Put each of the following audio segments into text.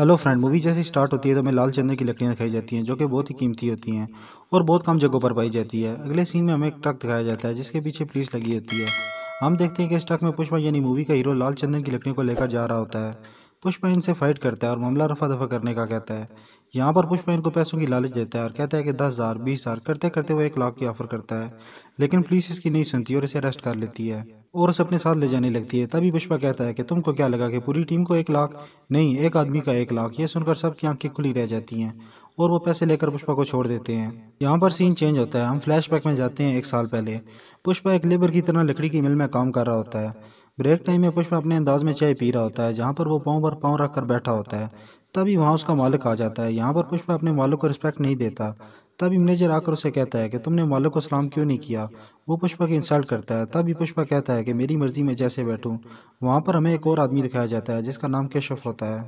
hello friend movie जैसे start होती है तो हमें लाल चंद्र की लकड़ियाँ दिखाई जाती हैं जो कि बहुत ही कीमती होती हैं और बहुत कम जगहों पर पाई जाती है अगले सीन में हमें एक ट्रक दिखाया जाता है जिसके पीछे पुलिस लगी होती है हम देखते हैं कि इस ट्रक में पुष्पा यानी मूवी का हीरो लाल चंदन की लकड़ियों को लेकर जा रहा होता है पुष्पा इनसे फाइट करता है और मामला रफा दफा करने का कहता है यहाँ पर पुष्पा इनको पैसों की लालच देता है और कहता है कि दस हज़ार बीस हज़ार करते करते वो एक लाख की ऑफर करता है लेकिन पुलिस इसकी नहीं सुनती और इसे अरेस्ट कर लेती है और उसे अपने साथ ले जाने लगती है तभी पुष्पा कहता है कि तुमको क्या लगा कि पूरी टीम को एक लाख नहीं एक आदमी का एक लाख ये सुनकर सबकी आंखें खुली रह जाती हैं और वो पैसे लेकर पुष्पा को छोड़ देते हैं यहाँ पर सीन चेंज होता है हम फ्लैशबैक में जाते हैं एक साल पहले पुष्पा एक लेबर की तरह लकड़ी की मिल में काम कर रहा होता है ब्रेक टाइम में पुष्पा अपने अंदाज में चाय पी रहा होता है जहाँ पर वो पाँव पर पाँव रख कर बैठा होता है तभी वहाँ उसका मालिक आ जाता है यहाँ पर पुष्पा अपने मालिक को रिस्पेक्ट नहीं देता तभी मैनेजर आकर उसे कहता है कि तुमने मालिक को सलाम क्यों नहीं किया वो पुष्पा की इंसल्ट करता है तभी पुष्पा कहता है कि मेरी मर्ज़ी में जैसे बैठूँ वहाँ पर हमें एक और आदमी दिखाया जाता है जिसका नाम केशव होता है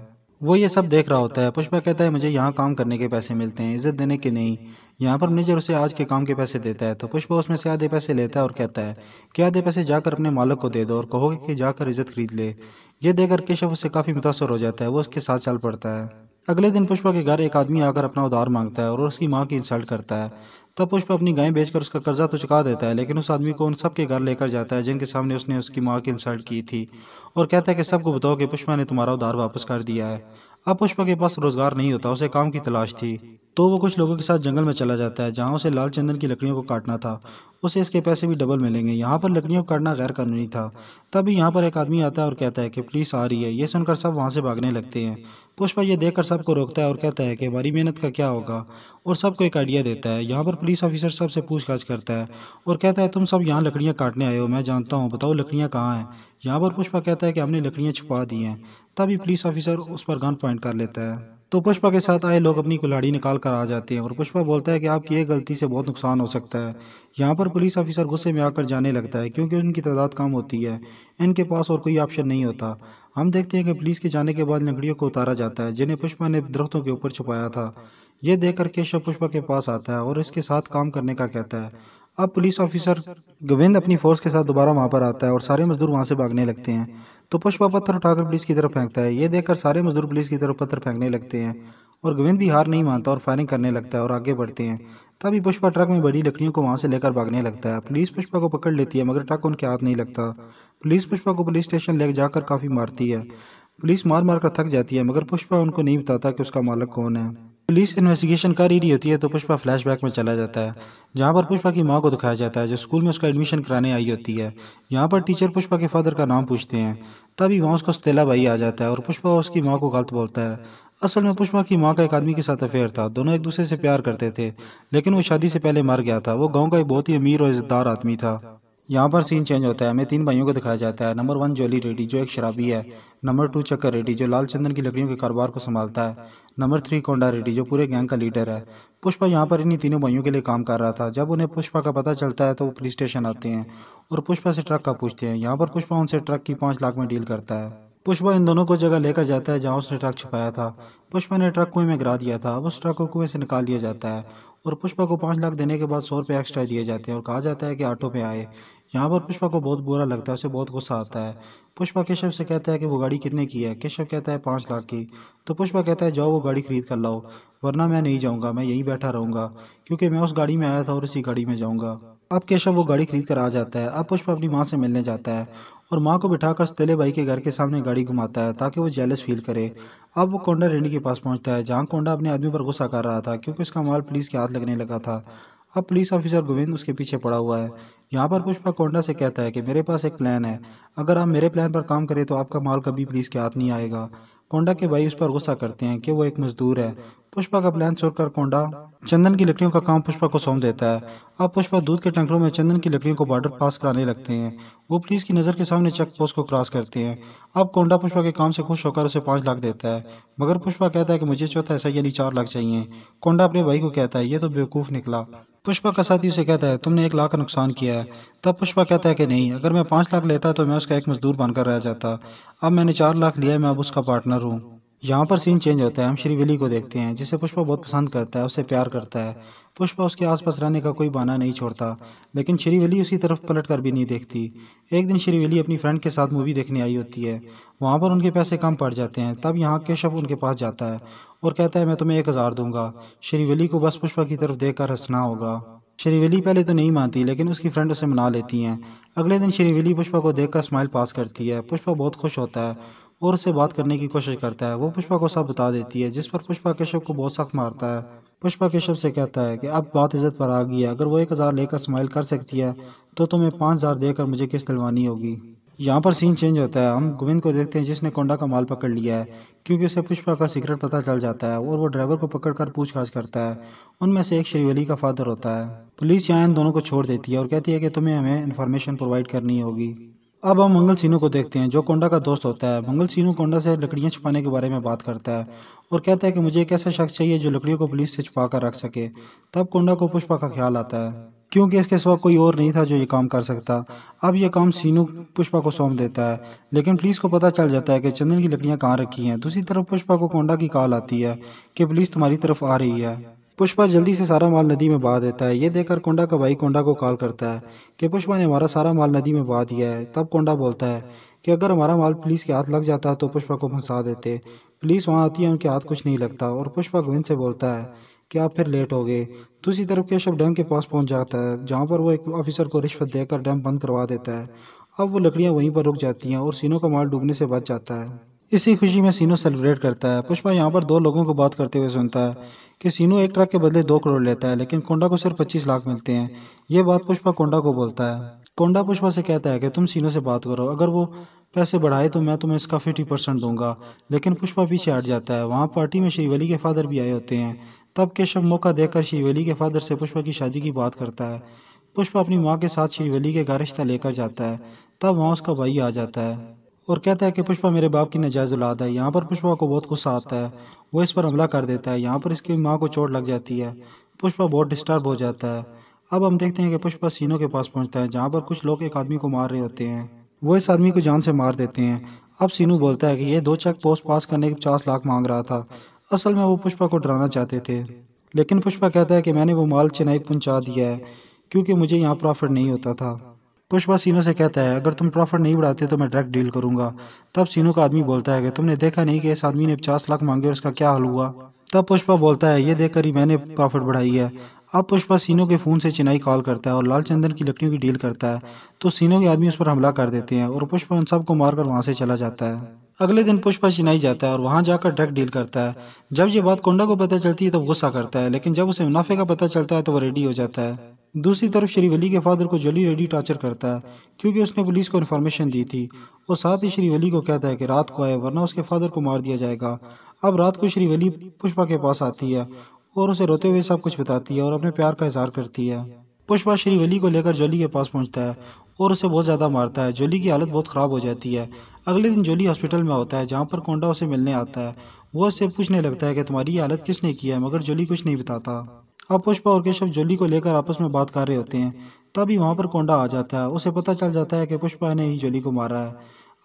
वो ये सब देख रहा होता है पुष्पा कहता है मुझे यहाँ काम करने के पैसे मिलते हैं इज्जत देने के नहीं यहाँ पर मैनेजर उसे आज के काम के पैसे देता है तो पुष्पा उसमें से आधे पैसे लेता है और कहता है कि आधे पैसे जाकर अपने मालक को दे दो और कहोगे कि जाकर इज्जत खरीद ले ये देकर केशव उससे काफ़ी मुतासर हो जाता है वो उसके साथ चल पड़ता है अगले दिन पुष्पा के घर एक आदमी आकर अपना उधार मांगता है और उसकी माँ की इंसल्ट करता है तब पुष्प अपनी गायें बेचकर उसका कर्जा तो चुका देता है लेकिन उस आदमी को उन सब के घर लेकर जाता है जिनके सामने उसने उसकी माँ की इंसल्ट की थी और कहता है कि सबको बताओ कि पुष्पा ने तुम्हारा उधार वापस कर दिया है अब पुष्पा के पास रोजगार नहीं होता उसे काम की तलाश थी तो वो कुछ लोगों के साथ जंगल में चला जाता है जहाँ उसे लाल चंदन की लकड़ियों को काटना था उसे इसके पैसे भी डबल मिलेंगे यहाँ पर लकड़ियों को काटना गैर कानूनी था तभी यहाँ पर एक आदमी आता है और कहता है कि पुलिस आ रही है ये सुनकर सब वहाँ से भागने लगते हैं पुष्पा ये देखकर सबको रोकता है और कहता है कि हमारी मेहनत का क्या होगा और सबको एक आइडिया देता है यहाँ पर पुलिस ऑफिसर सबसे पूछताछ करता है और कहता है तुम सब यहाँ लकड़ियाँ काटने आए हो मैं जानता हूँ बताओ लकड़ियाँ कहाँ हैं यहाँ पर पुष्पा कहता है कि हमने लकड़ियाँ छुपा दी हैं तभी पुलिस ऑफिसर उस पर गन पॉइंट कर लेता है तो पुष्पा के साथ आए लोग अपनी कुल्हाड़ी निकाल कर आ जाते हैं और पुष्पा बोलता है कि आपकी एक गलती से बहुत नुकसान हो सकता है यहाँ पर पुलिस ऑफिसर गुस्से में आकर जाने लगता है क्योंकि उनकी तादाद कम होती है इनके पास और कोई ऑप्शन नहीं होता हम देखते हैं कि पुलिस के जाने के बाद लकड़ियों को उतारा जाता है जिन्हें पुष्पा ने दरख्तों के ऊपर छुपाया था यह देखकर केशव पुष्पा के पास आता है और इसके साथ काम करने का कहता है अब पुलिस ऑफिसर गोविंद अपनी फोर्स के साथ दोबारा वहाँ पर आता है और सारे मजदूर वहाँ से भागने लगते हैं तो पुष्पा पत्थर उठाकर पुलिस की तरफ फेंकता है ये देखकर सारे मजदूर पुलिस की तरफ पत्थर फेंकने लगते हैं और गोविंद भी हार नहीं मानता और फायरिंग करने लगता है और आगे बढ़ते हैं तभी पुष्पा ट्रक में बड़ी लकड़ियों को वहाँ से लेकर भागने लगता है पुलिस पुष्पा को पकड़ लेती है मगर ट्रक उनके हाथ नहीं लगता पुलिस पुष्पा को पुलिस स्टेशन ले जाकर काफ़ी मारती है पुलिस मार मार कर थक जाती है मगर पुष्पा उनको नहीं बताता कि उसका मालक कौन है पुलिस इन्वेस्टिगेशन कर ही रही होती है तो पुष्पा फ्लैशबैक में चला जाता है जहाँ पर पुष्पा की माँ को दिखाया जाता है जो स्कूल में उसका एडमिशन कराने आई होती है यहाँ पर टीचर पुष्पा के फादर का नाम पूछते हैं तभी वहाँ उसका सतीला भाई आ जाता है और पुष्पा उसकी माँ को गलत बोलता है असल में पुष्पा की माँ का एक आदमी के साथ अफेयर था दोनों एक दूसरे से प्यार करते थे लेकिन वो शादी से पहले मर गया था वो गांव का एक बहुत ही अमीर और इज्जतदार आदमी था यहाँ पर सीन चेंज होता है हमें तीन भाइयों को दिखाया जाता है नंबर वन जोली रेड्डी जो एक शराबी है नंबर टू चक्कर रेड्डी जो लाल चंदन की लकड़ियों के कारोबार को संभालता है नंबर थ्री कोंडा रेड्डी जो पूरे गैंग का लीडर है पुष्पा यहाँ पर इन्हीं तीनों भाइयों के लिए काम कर रहा था जब उन्हें पुष्पा का पता चलता है तो वो पुलिस स्टेशन आते हैं और पुष्पा से ट्रक का पूछते हैं यहाँ पर पुष्पा उनसे ट्रक की पाँच लाख में डील करता है पुष्पा इन दोनों को जगह लेकर जाता है जहाँ उसने ट्रक छुपाया था पुष्पा ने ट्रक कुएं में गिरा दिया था अब उस ट्रक को कुएं से निकाल दिया जाता है और पुष्पा को पाँच लाख देने के बाद सौ रुपये एक्स्ट्रा दिए जाते हैं और कहा जाता है कि ऑटो पे आए यहाँ पर पुष्पा को बहुत बुरा लगता है उसे बहुत गुस्सा आता है पुष्पा केशव से कहता है कि वो गाड़ी कितने की है केशव कहता है पाँच लाख की तो पुष्पा कहता है जाओ वो गाड़ी खरीद कर लाओ वरना मैं नहीं जाऊँगा मैं यहीं बैठा रहूँगा क्योंकि मैं उस गाड़ी में आया था और इसी गाड़ी में जाऊँगा अब केशव वो गाड़ी खरीद कर आ जाता है अब पुष्प अपनी माँ से मिलने जाता है और माँ को बिठाकर तेले भाई के घर के सामने गाड़ी घुमाता है ताकि वो जेलस फील करे अब वो कोंडा रेंडी के पास पहुंचता है जहाँ कोंडा अपने आदमी पर गुस्सा कर रहा था क्योंकि उसका माल पुलिस के हाथ लगने लगा था अब पुलिस ऑफिसर गोविंद उसके पीछे पड़ा हुआ है यहाँ पर पुष्पा कोंडा से कहता है कि मेरे पास एक प्लान है अगर आप मेरे प्लान पर काम करें तो आपका माल कभी पुलिस के हाथ नहीं आएगा कोंडा के भाई उस पर गुस्सा करते हैं कि वो एक मजदूर है पुष्पा का प्लान छोड़कर कोंडा चंदन की लकड़ियों का काम पुष्पा को सौंप देता है अब पुष्पा दूध के टंकरों में चंदन की लकड़ियों को बॉर्डर पास कराने लगते हैं वो पुलिस की नज़र के सामने चेक पोस्ट को क्रॉस करते हैं अब कोंडा पुष्पा के काम से खुश होकर उसे पाँच लाख देता है मगर पुष्पा कहता है कि मुझे चौथा ऐसा यानी चार लाख चाहिए कोंडा अपने भाई को कहता है ये तो बेवकूफ़ निकला पुष्पा का साथी उसे कहता है तुमने एक लाख का नुकसान किया है तब पुष्पा कहता है कि नहीं अगर मैं पाँच लाख लेता तो मैं उसका एक मजदूर बनकर रह जाता अब मैंने चार लाख लिया मैं अब उसका पार्टनर हूँ यहाँ पर सीन चेंज होता है हम श्रीविली को देखते हैं जिसे पुष्पा बहुत पसंद करता है उसे प्यार करता है पुष्पा उसके आसपास रहने का कोई बहाना नहीं छोड़ता लेकिन विली उसी तरफ पलट कर भी नहीं देखती एक दिन श्रीविली अपनी फ्रेंड के साथ मूवी देखने आई होती है वहाँ पर उनके पैसे कम पड़ जाते हैं तब यहाँ केशव उनके पास जाता है और कहता है मैं तुम्हें एक हज़ार दूंगा विली को बस पुष्पा की तरफ कर हंसना होगा विली पहले तो नहीं मानती लेकिन उसकी फ्रेंड उसे मना लेती हैं अगले दिन श्रीविली पुष्पा को देखकर स्माइल पास करती है पुष्पा बहुत खुश होता है और उससे बात करने की कोशिश करता है वो पुष्पा को सब बता देती है जिस पर पुष्पा केशव को बहुत सख्त मारता है पुष्पा केशव से कहता है कि अब बात इज्जत पर आ गई है अगर वो एक हज़ार लेकर स्माइल कर सकती है तो तुम्हें पाँच हज़ार देकर मुझे किस्त दिलवानी होगी यहाँ पर सीन चेंज होता है हम गोविंद को देखते हैं जिसने कोंडा का माल पकड़ लिया है क्योंकि उसे पुष्पा का सीक्रेट पता चल जाता है और वो ड्राइवर को पकड़ कर पूछताछ करता है उनमें से एक श्रीवली का फादर होता है पुलिस यहाँ इन दोनों को छोड़ देती है और कहती है कि तुम्हें हमें इन्फॉर्मेशन प्रोवाइड करनी होगी अब हम मंगल सीनू को देखते हैं जो कोंडा का दोस्त होता है मंगल सीनू कोंडा से लकड़ियाँ छुपाने के बारे में बात करता है और कहता है कि मुझे एक ऐसा शख्स चाहिए जो लकड़ियों को पुलिस से छुपा कर रख सके तब कोंडा को पुष्पा का ख्याल आता है क्योंकि इसके सिवा कोई और नहीं था जो ये काम कर सकता अब यह काम सीनू पुष्पा को सौंप देता है लेकिन पुलिस को पता चल जाता है कि चंदन की लकड़ियाँ कहाँ रखी हैं दूसरी तरफ पुष्पा को कोंडा की कॉल आती है कि पुलिस तुम्हारी तरफ आ रही है पुष्पा जल्दी से सारा माल नदी में बहा देता है ये देखकर कोंडा का भाई कोंडा को कॉल करता है कि पुष्पा ने हमारा सारा माल नदी में बहा दिया है तब कोंडा बोलता है कि अगर हमारा माल पुलिस के हाथ लग जाता तो पुष्पा को फंसा देते पुलिस वहाँ आती है उनके हाथ कुछ नहीं लगता और पुष्पा गोविंद से बोलता है कि आप फिर लेट हो गए दूसरी तरफ केशव डैम के पास पहुँच जाता है जहाँ पर वो एक ऑफिसर को रिश्वत देकर डैम बंद करवा देता है अब वो लकड़ियाँ वहीं पर रुक जाती हैं और सीनों का माल डूबने से बच जाता है इसी खुशी में सीनू सेलिब्रेट करता है पुष्पा यहाँ पर दो लोगों को बात करते हुए सुनता है कि सीनू एक ट्रक के बदले दो करोड़ लेता है लेकिन कोंडा को सिर्फ पच्चीस लाख मिलते हैं ये बात पुष्पा कोंडा को बोलता है कोंडा पुष्पा से कहता है कि तुम सीनू से बात करो अगर वो पैसे बढ़ाए तो मैं तुम्हें इसका फिफ्टी परसेंट दूंगा लेकिन पुष्पा पीछे हट जाता है वहाँ पार्टी में श्रीवली के फादर भी आए होते हैं तब केशव मौका देकर श्रीवली के फादर से पुष्पा की शादी की बात करता है पुष्पा अपनी माँ के साथ श्रीवली के घर रिश्ता लेकर जाता है तब वहाँ उसका भाई आ जाता है और कहता है कि पुष्पा मेरे बाप की नजायज़ औलाद है यहाँ पर पुष्पा को बहुत गुस्सा आता है वो इस पर हमला कर देता है यहाँ पर इसकी माँ को चोट लग जाती है पुष्पा बहुत डिस्टर्ब हो जाता है अब हम देखते हैं कि पुष्पा सीनों के पास पहुँचता है जहाँ पर कुछ लोग एक आदमी को मार रहे होते हैं वो इस आदमी को जान से मार देते हैं अब सीनू बोलता है कि ये दो चेक पोस्ट पास करने के पचास लाख मांग रहा था असल में वो पुष्पा को डराना चाहते थे लेकिन पुष्पा कहता है कि मैंने वो माल चेन्नई पहुँचा दिया है क्योंकि मुझे यहाँ प्रॉफिट नहीं होता था पुष्पा सीनो से कहता है अगर तुम प्रॉफिट नहीं बढ़ाते तो मैं डायरेक्ट डील करूंगा तब सीनो का आदमी बोलता है कि तुमने देखा नहीं कि इस आदमी ने पचास लाख मांगे और उसका क्या हल हुआ तब पुष्पा बोलता है ये देखकर ही मैंने प्रॉफिट बढ़ाई है अब पुष्पा सीनो के फ़ोन से चिनाई कॉल करता है और लाल चंदन की लकड़ियों की डील करता है तो सीनो के आदमी उस पर हमला कर देते हैं और पुष्पा उन सबको मारकर वहाँ से चला जाता है अगले दिन पुष्पा चिनाई जाता है और वहाँ जाकर ड्रग डील करता है जब ये बात कोंडा को पता चलती है तो गुस्सा करता है लेकिन जब उसे मुनाफे का पता चलता है तो वो रेडी हो जाता है दूसरी तरफ श्री वली के फादर को जली रेडी टॉर्चर करता है क्योंकि उसने पुलिस को इन्फॉर्मेशन दी थी और साथ ही श्री वली को कहता है कि रात को आए वरना उसके फादर को मार दिया जाएगा अब रात को श्री वली पुष्पा के पास आती है और उसे रोते हुए सब कुछ बताती है और अपने प्यार का इजहार करती है पुष्पा श्री वली को लेकर जोली के पास पहुंचता है और उसे बहुत ज़्यादा मारता है जोली की हालत बहुत ख़राब हो जाती है अगले दिन जोली हॉस्पिटल में होता है जहाँ पर कोंडा उसे मिलने आता है वो उससे पूछने लगता है कि तुम्हारी हालत किसने की है मगर जोली कुछ नहीं बताता अब पुष्पा और केशव जोली को लेकर आपस में बात कर रहे होते हैं तभी वहाँ पर कोंडा आ जाता है उसे पता चल जाता है कि पुष्पा ने ही जोली को मारा है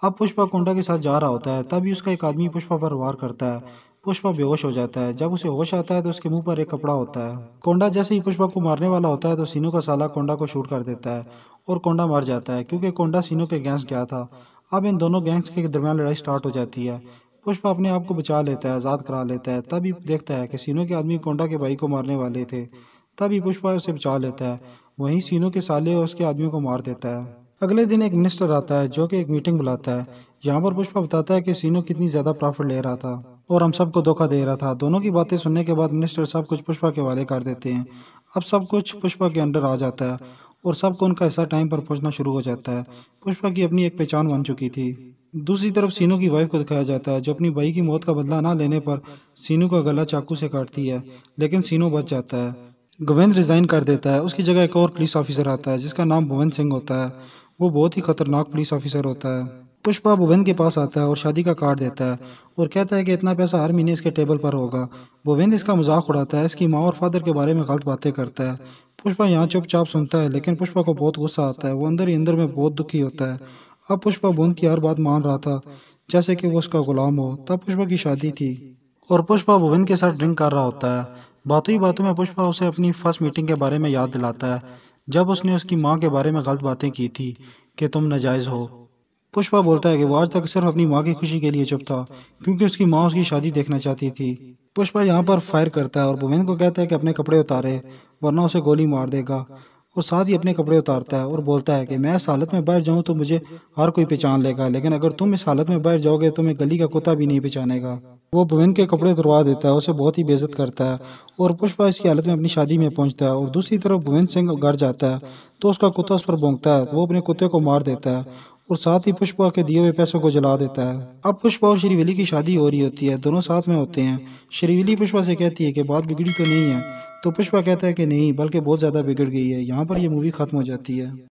अब पुष्पा कोंडा के साथ जा रहा होता है तभी उसका एक आदमी पुष्पा पर वार करता है पुष्पा बेहोश हो जाता है जब उसे होश आता है तो उसके मुंह पर एक कपड़ा होता है कोंडा जैसे ही पुष्पा को मारने वाला होता है तो सीनो का साला कोंडा को शूट कर देता है और कोंडा मर जाता है क्योंकि कोंडा सीनो के गैंग्स गया था अब इन दोनों गैंग्स के दरमियान लड़ाई स्टार्ट हो जाती है पुष्प अपने आप को बचा लेता है आज़ाद करा लेता है तभी देखता है कि सीनो के आदमी कोंडा के भाई को मारने वाले थे तभी पुष्पा उसे बचा लेता है वहीं सीनो के साले और उसके आदमियों को मार देता है अगले दिन एक मिनिस्टर आता है जो कि एक मीटिंग बुलाता है यहाँ पर पुष्पा बताता है कि सीनो कितनी ज़्यादा प्रॉफिट ले रहा था और हम सबको धोखा दे रहा था दोनों की बातें सुनने के बाद मिनिस्टर सब कुछ पुष्पा के वाले कर देते हैं अब सब कुछ पुष्पा के अंडर आ जाता है और सबको उनका हिस्सा टाइम पर पहुंचना शुरू हो जाता है पुष्पा की अपनी एक पहचान बन चुकी थी दूसरी तरफ सीनू की वाइफ को दिखाया जाता है जो अपनी भाई की मौत का बदला ना लेने पर सीनू का गला चाकू से काटती है लेकिन सीनू बच जाता है गोविंद रिज़ाइन कर देता है उसकी जगह एक और पुलिस ऑफिसर आता है जिसका नाम भुवन सिंह होता है वो बहुत ही खतरनाक पुलिस ऑफिसर होता है पुष्पा भुवन के पास आता है और शादी का कार्ड देता है और कहता है कि इतना पैसा हर महीने इसके टेबल पर होगा भुवेंद्र इसका मजाक उड़ाता है इसकी माँ और फादर के बारे में गलत बातें करता है पुष्पा यहाँ चुपचाप सुनता है लेकिन पुष्पा को बहुत गुस्सा आता है वो अंदर ही अंदर में बहुत दुखी होता है अब पुष्पा बुंद की हर बात मान रहा था जैसे कि वो उसका गुलाम हो तब पुष्पा की शादी थी और पुष्पा भुवन के साथ ड्रिंक कर रहा होता है बातों ही बातों में पुष्पा उसे अपनी फर्स्ट मीटिंग के बारे में याद दिलाता है जब उसने उसकी माँ के बारे में गलत बातें की थी कि तुम नाजायज़ हो पुष्पा बोलता है कि वो आज तक सिर्फ अपनी माँ की खुशी के लिए चुप था क्योंकि उसकी माँ उसकी शादी देखना चाहती थी पुष्पा यहाँ पर फायर करता है और भुवेन को कहता है कि अपने कपड़े उतारे वरना उसे गोली मार देगा और साथ ही अपने कपड़े उतारता है और बोलता है कि मैं इस हालत में बाहर जाऊँ तो मुझे हर कोई पहचान लेगा लेकिन अगर तुम इस हालत में बाहर जाओगे तो मैं गली का कुत्ता भी नहीं पहचानेगा वो भुवन के कपड़े उतरवा देता है उसे बहुत ही बेजत करता है और पुष्पा इसकी हालत में अपनी शादी में पहुंचता है और दूसरी तरफ भुवन सिंह घर जाता है तो उसका कुत्ता उस पर भोंगता है तो वो अपने कुत्ते को मार देता है और साथ ही पुष्पा के दिए हुए पैसों को जला देता है अब पुष्पा और श्रीविली की शादी हो रही होती है दोनों साथ में होते हैं श्रीविली पुष्पा से कहती है कि बात बिगड़ी तो नहीं है तो पुष्पा कहता है कि नहीं बल्कि बहुत ज़्यादा बिगड़ गई है यहाँ पर यह मूवी ख़त्म हो जाती है